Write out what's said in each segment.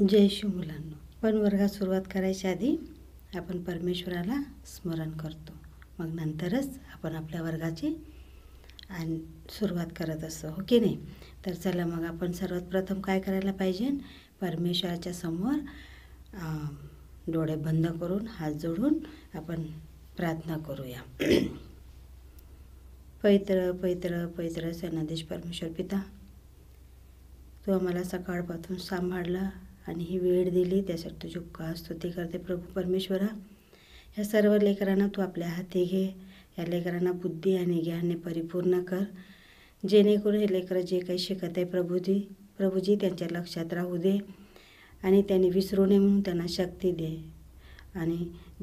जय शिव मुलांना पण वर्गात सुरुवात करायच्या आधी आपण परमेश्वराला स्मरण करतो मग नंतरच आपण आपल्या वर्गाची आणि सुरुवात करत असतो हो की नाही तर चला मग आपण सर्वात प्रथम काय करायला पाहिजे परमेश्वराच्या समोर डोळे बंद करून हात जोडून आपण प्रार्थना करूया पैत्र पैत्र पैत्र सनादेश परमेश्वर पिता तू आम्हाला सकाळपासून सांभाळला आणि ही वेळ दिली त्यासाठी तुझी का ते करते प्रभू परमेश्वरा ह्या सर्व लेकरांना तू आपल्या हाती घे या लेकरांना बुद्धी आणि ज्ञानने परिपूर्ण कर जेणेकरून हे लेकरं जे काही शिकत आहे प्रभूजी प्रभूजी त्यांच्या लक्षात राहू दे आणि त्यांनी विसरू नये म्हणून त्यांना शक्ती दे आणि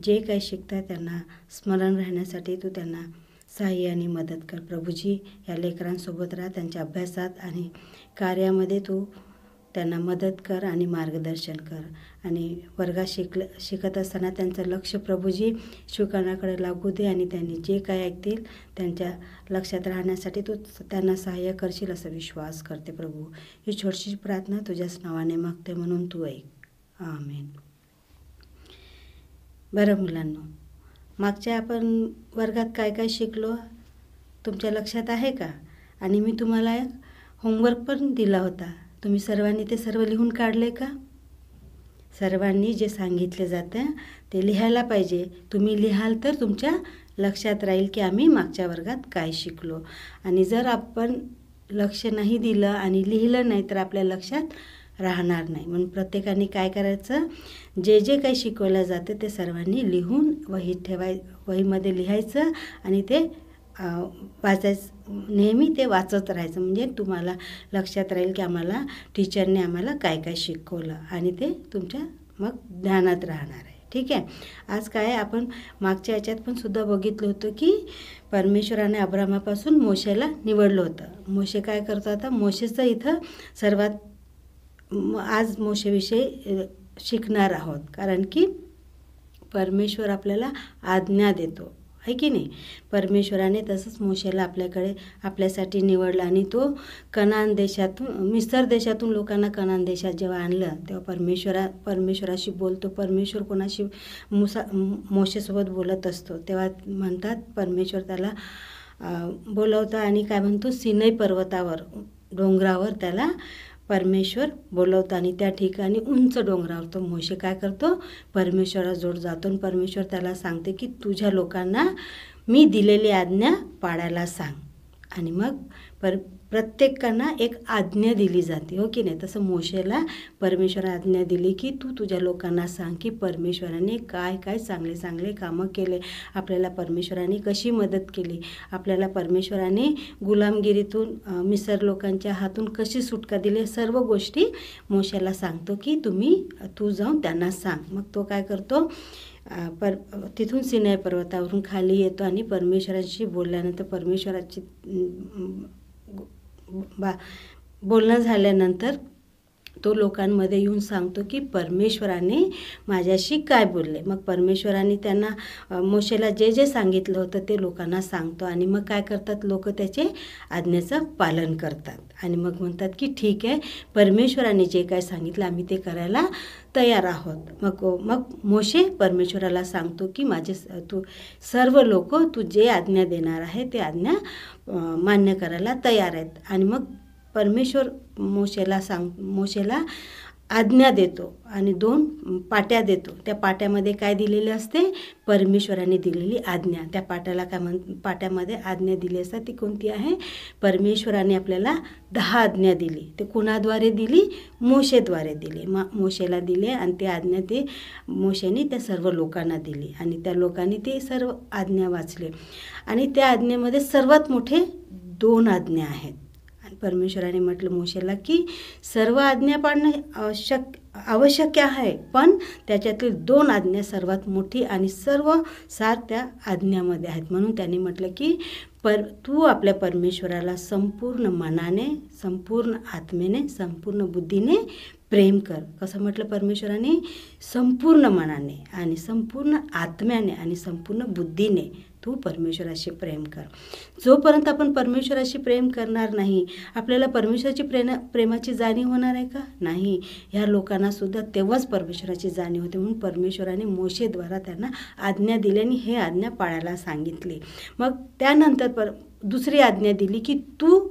जे काही आहे त्यांना स्मरण राहण्यासाठी तू त्यांना सहाय्य आणि मदत कर प्रभूजी या लेकरांसोबत राहा त्यांच्या अभ्यासात आणि कार्यामध्ये तू त्यांना मदत कर आणि मार्गदर्शन कर आणि वर्गात शिकलं शिकत असताना त्यांचं लक्ष प्रभूजी शिकवण्याकडे लागू दे आणि त्यांनी जे काय ऐकतील त्यांच्या लक्षात राहण्यासाठी तू त्यांना सहाय्य करशील असा विश्वास करते प्रभू ही छोटशी प्रार्थना तुझ्याच नावाने मागते म्हणून तू ऐक आमेन बरं मुलांनो मागच्या आपण वर्गात काय काय शिकलो तुमच्या लक्षात आहे का आणि मी तुम्हाला होमवर्क पण दिला होता तुम्ही सर्वांनी ते सर्व लिहून काढले का सर्वांनी जे सांगितले जातं ते लिहायला पाहिजे तुम्ही लिहाल तर तुमच्या लक्षात राहील की आम्ही मागच्या वर्गात काय शिकलो आणि जर आपण लक्ष नाही दिलं आणि लिहिलं नाही तर आपल्या लक्षात राहणार नाही म्हणून प्रत्येकाने काय करायचं जे जे काही शिकवलं जातं ते सर्वांनी लिहून वहीत ठेवाय वहीमध्ये लिहायचं आणि ते वाचायचं नेहमी ते वाचत राहायचं म्हणजे तुम्हाला लक्षात राहील की आम्हाला टीचरने आम्हाला काय काय शिकवलं आणि ते तुमच्या मग ध्यानात राहणार आहे ठीक आहे आज काय आपण मागच्या याच्यात पण सुद्धा बघितलं होतं की परमेश्वराने अब्रामापासून मोशेला निवडलं होतं मोशे काय करतो आता मोशेचं इथं सर्वात आज मोशेविषयी शिकणार आहोत कारण की परमेश्वर आपल्याला आज्ञा देतो आहे की नाही परमेश्वराने तसंच मोशेला आपल्याकडे आपल्यासाठी निवडला आणि तो कनान देशातून मिसर देशातून लोकांना कनान देशात जेव्हा आणलं तेव्हा परमेश्वरा परमेश्वराशी बोलतो परमेश्वर कोणाशी मुसा मोशेसोबत बोलत असतो तेव्हा म्हणतात परमेश्वर त्याला बोलवता आणि काय म्हणतो सिनई पर्वतावर डोंगरावर त्याला परमेश्वर बोलवतो आणि त्या ठिकाणी उंच डोंगरावर तो मोशे काय करतो परमेश्वराजवळ जातो आणि परमेश्वर त्याला सांगते की तुझ्या लोकांना मी दिलेली आज्ञा पाडायला सांग आणि मग पर प्रत्येकांना एक आज्ञा दिली जाते हो की नाही तसं मोशेला परमेश्वर आज्ञा दिली की तू तुझ्या लोकांना सांग की परमेश्वराने काय काय चांगले चांगले कामं केले आपल्याला परमेश्वराने कशी मदत केली आपल्याला परमेश्वराने गुलामगिरीतून मिसर लोकांच्या हातून कशी सुटका दिली सर्व गोष्टी मोशेला सांगतो की तुम्ही तू जाऊन त्यांना सांग मग तो काय करतो पर तिथून सिनाय पर्वतावरून खाली येतो आणि परमेश्वराशी बोलल्यानंतर परमेश्वराची बा बोलणं झाल्यानंतर तो लोकांमध्ये येऊन सांगतो की परमेश्वराने माझ्याशी काय बोलले मग परमेश्वराने त्यांना मोशेला जे जे सांगितलं होतं ते लोकांना सांगतो आणि मग काय करतात लोक त्याचे आज्ञेचं पालन करतात आणि मग म्हणतात की ठीक आहे परमेश्वराने जे काय सांगितलं आम्ही ते करायला तयार आहोत मग मग मोशे परमेश्वराला सांगतो की माझे तू सर्व लोक तू जे आज्ञा देणार आहे ते आज्ञा मान्य करायला तयार आहेत आणि मग परमेश्वर मोशेला सांग मोशेला आज्ञा देतो आणि दोन पाट्या देतो त्या पाट्यामध्ये काय दिलेले असते परमेश्वराने दिलेली आज्ञा त्या पाट्याला काय म्हण पाट्यामध्ये आज्ञा दिली असतात ती कोणती आहे परमेश्वराने आपल्याला दहा आज्ञा दिली ते कुणाद्वारे दिली मोशेद्वारे दिली मा मोशेला दिले आणि ते आज्ञा ते मोशेने त्या सर्व लोकांना दिली आणि त्या लोकांनी ते सर्व आज्ञा वाचले आणि त्या आज्ञेमध्ये सर्वात मोठे दोन आज्ञा आहेत आणि परमेश्वराने म्हटलं मोशेला की सर्व आज्ञा पाळणं आवश्यक आवश्यक आहे पण त्याच्यातील दोन आज्ञा सर्वात मोठी आणि सर्व सार त्या आज्ञामध्ये आहेत म्हणून त्यांनी म्हटलं की पर तू आपल्या परमेश्वराला संपूर्ण मनाने संपूर्ण आत्मेने संपूर्ण बुद्धीने प्रेम कर कसं म्हटलं परमेश्वराने संपूर्ण मनाने आणि संपूर्ण आत्म्याने आणि संपूर्ण बुद्धीने तू परमेश्वराशी प्रेम कर जोपर्यंत आपण परमेश्वराशी प्रेम करणार नाही आपल्याला परमेश्वराची प्रेम प्रेमाची जाणीव होणार आहे का नाही ह्या लोकांनासुद्धा तेव्हाच परमेश्वराची जाणीव होते म्हणून परमेश्वराने मोशेद्वारा त्यांना आज्ञा दिली आणि हे आज्ञा पाळायला सांगितली मग त्यानंतर पर दुसरी आज्ञा दिली की तू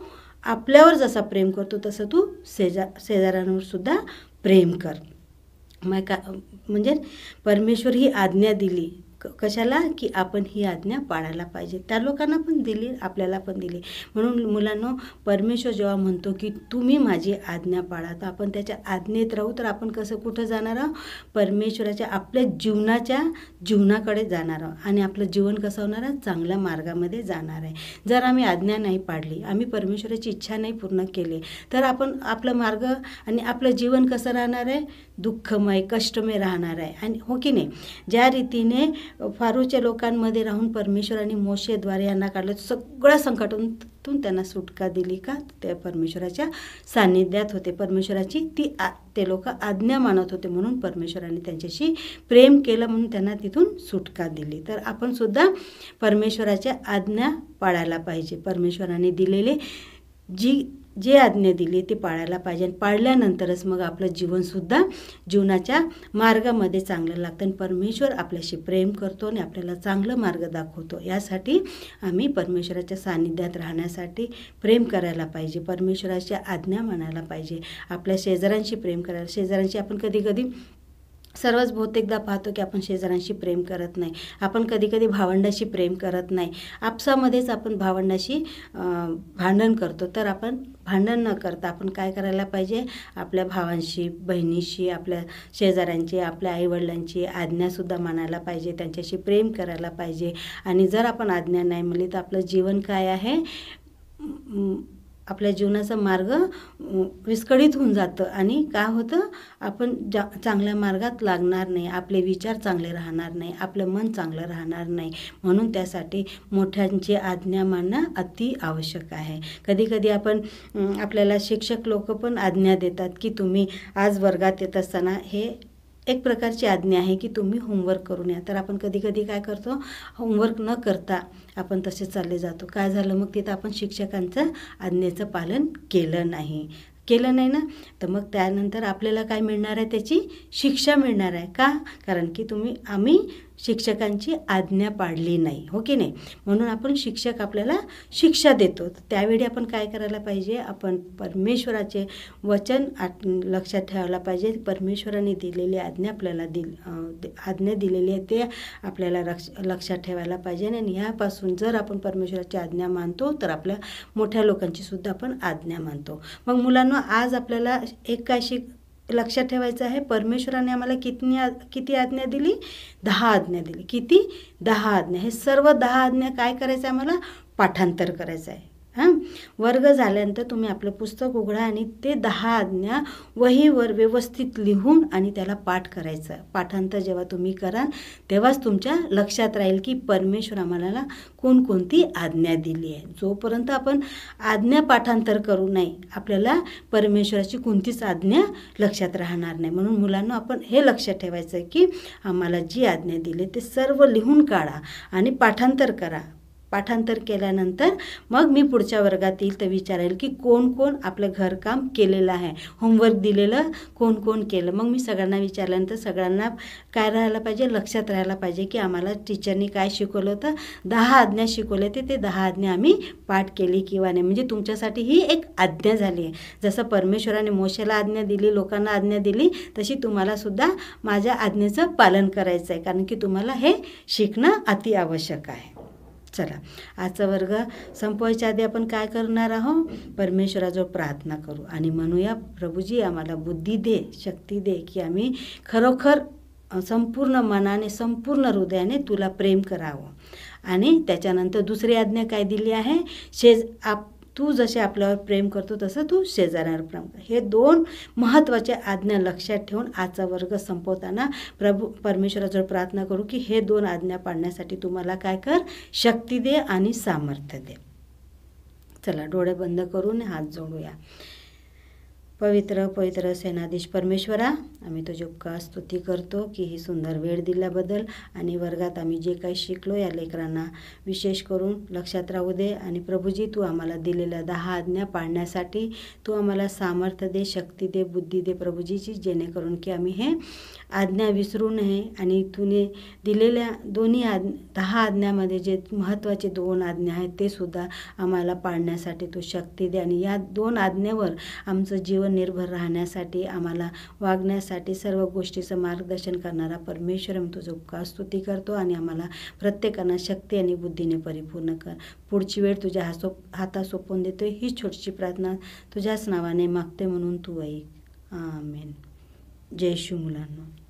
आपल्यावर जसा प्रेम करतो तसं तू शेजा शेजाऱ्यांवर सुद्धा प्रेम कर मग का म्हणजे परमेश्वर ही आज्ञा दिली क कशाला की आपण ही आज्ञा पाळायला पाहिजे त्या लोकांना पण दिली आपल्याला पण दिली म्हणून मुलांना परमेश्वर जेव्हा म्हणतो की तुम्ही माझी आज्ञा पाळा तर आपण त्याच्या आज्ञेत राहू तर आपण कसं कुठं जाणार आहोत परमेश्वराच्या आपल्या जीवनाच्या जीवनाकडे जाणार आहोत आणि आपलं जीवन कसं होणार आहे चांगल्या मार्गामध्ये जाणार आहे जर आम्ही आज्ञा नाही पाडली आम्ही परमेश्वराची इच्छा नाही पूर्ण केली तर आपण आपला मार्ग आणि आपलं जीवन कसं राहणार आहे दुःखमय कष्टमय राहणार आहे आणि हो की नाही ज्या रीतीने फारूच्या लोकांमध्ये राहून परमेश्वराने मोशेद्वारे यांना काढलं सगळ्या संकटातून त्यांना सुटका दिली का त्या परमेश्वराच्या सान्निध्यात होते परमेश्वराची ती आ ते लोक आज्ञा मानत होते म्हणून परमेश्वराने त्यांच्याशी प्रेम केलं म्हणून त्यांना तिथून सुटका दिली तर आपण सुद्धा परमेश्वराच्या आज्ञा पाळायला पाहिजे परमेश्वराने दिलेले जी जे आज्ञा दिली ते पाळायला पाहिजे आणि पाळल्यानंतरच मग आपलं जीवनसुद्धा जीवनाच्या मार्गामध्ये चांगलं लागतं आणि परमेश्वर आपल्याशी प्रेम करतो आणि आपल्याला चांगलं मार्ग दाखवतो यासाठी आम्ही परमेश्वराच्या सान्निध्यात राहण्यासाठी प्रेम करायला पाहिजे परमेश्वराच्या आज्ञा म्हणायला पाहिजे आपल्या शेजाऱ्यांशी प्रेम करायला शेजाऱ्यांशी आपण कधी कधी सर्वच बहुतेकदा पाहतो की आपण शेजाऱ्यांशी प्रेम करत नाही आपण कधीकधी भावंडाशी प्रेम करत नाही आपसामध्येच आपण भावंडाशी भांडण करतो तर आपण भांडण न करता आपण काय करायला पाहिजे आपल्या भावांशी बहिणीशी आपल्या शेजाऱ्यांची आपल्या आईवडिलांची आज्ञासुद्धा मानायला पाहिजे त्यांच्याशी प्रेम करायला पाहिजे आणि जर आपण आज्ञा नाही म्हणली तर आपलं जीवन काय आहे आपल्या जीवनाचा मार्ग विस्कळीत होऊन जातं आणि काय होतं आपण जा चांगल्या मार्गात लागणार नाही आपले विचार चांगले राहणार नाही आपलं मन चांगलं राहणार नाही म्हणून त्यासाठी मोठ्यांची आज्ञा मानणं अति आवश्यक आहे कधीकधी आपण आपल्याला शिक्षक लोक पण आज्ञा देतात की तुम्ही आज वर्गात येत असताना हे एक प्रकारची आज्ञा आहे की तुम्ही होमवर्क करून या तर आपण कधी कधी काय करतो होमवर्क न करता आपण तसे चालले जातो काय झालं मग तिथं आपण शिक्षकांचं आज्ञेचं पालन केलं नाही केलं नाही ना तर मग त्यानंतर आपल्याला काय मिळणार आहे त्याची शिक्षा मिळणार आहे का कारण की तुम्ही आम्ही शिक्षकांची आज्ञा पाडली नाही हो की नाही म्हणून आपण शिक्षक आपल्याला शिक्षा देतो तर त्यावेळी आपण काय करायला पाहिजे आपण परमेश्वराचे वचन लक्षात ठेवायला पाहिजे परमेश्वराने दिलेली आज्ञा आपल्याला दिल आज्ञा दिलेली आहे ते आपल्याला रक्ष लक्षात ठेवायला पाहिजे आणि ह्यापासून जर आपण परमेश्वराची आज्ञा मानतो तर आपल्या मोठ्या लोकांची सुद्धा आपण आज्ञा मानतो मग मुलांना आज आपल्याला एक काय शिक लक्षात ठेवायचं आहे परमेश्वराने आम्हाला किती किती आज्ञा दिली दहा आज्ञा दिली किती दहा आज्ञा हे सर्व दहा आज्ञा काय करायचं आहे आम्हाला पाठांतर करायचं आहे हां वर्ग झाल्यानंतर तुम्ही आपलं पुस्तक उघडा आणि ते दहा आज्ञा वहीवर व्यवस्थित लिहून आणि त्याला पाठ करायचं पाठांतर जेव्हा तुम्ही कराल तेव्हाच तुमच्या लक्षात राहील की परमेश्वर आम्हाला कोणकोणती आज्ञा दिली आहे जोपर्यंत आपण आज्ञा पाठांतर करू नये आपल्याला परमेश्वराची कोणतीच आज्ञा लक्षात राहणार नाही म्हणून मुलांना आपण हे लक्षात ठेवायचं की आम्हाला जी आज्ञा दिली ते सर्व लिहून काढा आणि पाठांतर करा पाठांतर केल्यानंतर मग मी पुढच्या वर्गात येईल तर विचारेल की कोण कोण आपलं घरकाम केलेलं आहे होमवर्क दिलेलं कोण कोण केलं मग मी सगळ्यांना विचारल्यानंतर सगळ्यांना काय राहायला पाहिजे लक्षात राहायला पाहिजे की आम्हाला टीचरनी काय शिकवलं होतं दहा आज्ञा शिकवले ते ते दहा आज्ञा आम्ही पाठ केली किंवा नाही म्हणजे तुमच्यासाठी ही एक आज्ञा झाली आहे जसं परमेश्वराने मोशाला आज्ञा दिली लोकांना आज्ञा दिली तशी तुम्हालासुद्धा माझ्या आज्ञेचं पालन करायचं आहे कारण की तुम्हाला हे शिकणं अतिआवश्यक आहे चला आजचा वर्ग संपवायच्या आधी आपण काय करणार आहोत परमेश्वराजवळ प्रार्थना करू आणि म्हणूया प्रभूजी आम्हाला बुद्धी दे शक्ती दे की आम्ही खरोखर संपूर्ण मनाने संपूर्ण हृदयाने तुला प्रेम करावं आणि त्याच्यानंतर दुसरी आज्ञा काय दिली आहे शेज आप तू जसे आपल्यावर प्रेम करतो तसं तू शेजाऱ्यावर प्रेम कर हे दोन महत्त्वाच्या आज्ञा लक्षात ठेवून आजचा वर्ग संपवताना प्रभू परमेश्वराजवळ प्रार्थना करू की हे दोन आज्ञा पाडण्यासाठी तुम्हाला काय कर शक्ती दे आणि सामर्थ्य दे चला डोळे बंद करून हात जोडूया पवित्र पवित्र सेनाधीश परमेश्वरा आम्ही तुझे उपकार स्तुती करतो की ही सुंदर वेळ दिल्याबद्दल आणि वर्गात आम्ही जे काही शिकलो या लेकरांना विशेष करून लक्षात राहू दे आणि प्रभूजी तू आम्हाला दिलेल्या दहा आज्ञा पाळण्यासाठी तू आम्हाला सामर्थ्य दे शक्ती दे बुद्धी दे प्रभूजीची जेणेकरून की आम्ही हे आज्ञा विसरू नये आणि तुने दिलेल्या दोन्ही आज दहा आज्ञामध्ये जे महत्त्वाचे दोन आज्ञा आहेत ते सुद्धा आम्हाला पाळण्यासाठी तू शक्ती दे आणि या दोन आज्ञेवर आमचं जीवन निर्भर राहण्यासाठी आम्हाला वागण्यासाठी सर्व गोष्टीचं मार्गदर्शन करणारा परमेश्वर मी तुझं उपकार स्तुती करतो आणि आम्हाला प्रत्येकांना शक्ती आणि बुद्धीने परिपूर्ण कर पुढची वेळ तुझ्या हातो हातात सोपवून देतो ही छोटीशी प्रार्थना तुझ्याच नावाने मागते म्हणून तू ऐक आमेन जय शिव मुलांना